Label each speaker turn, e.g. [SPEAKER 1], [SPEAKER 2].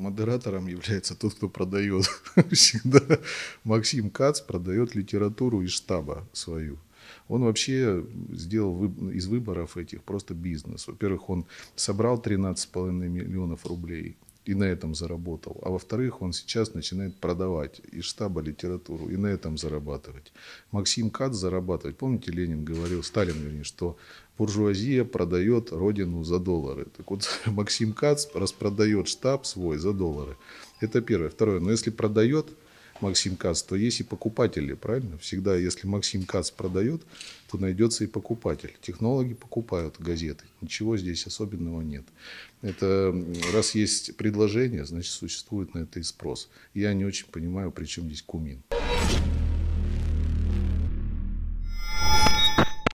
[SPEAKER 1] Модератором является тот, кто продает всегда.
[SPEAKER 2] Максим Кац продает литературу из штаба свою. Он вообще сделал из выборов этих просто бизнес. Во-первых, он собрал 13,5 миллионов рублей и на этом заработал. А во-вторых, он сейчас начинает продавать из штаба литературу и на этом зарабатывать. Максим Кац зарабатывать. Помните, Ленин говорил, Сталин, вернее, что буржуазия продает родину за доллары. Так вот, Максим Кац распродает штаб свой за доллары. Это первое. Второе, но если продает, Максим Кац, то есть и покупатели, правильно? Всегда, если Максим Кац продает, то найдется и покупатель. Технологи покупают газеты. Ничего здесь особенного нет. Это раз есть предложение, значит существует на это и спрос. Я не очень понимаю, при чем здесь кумин.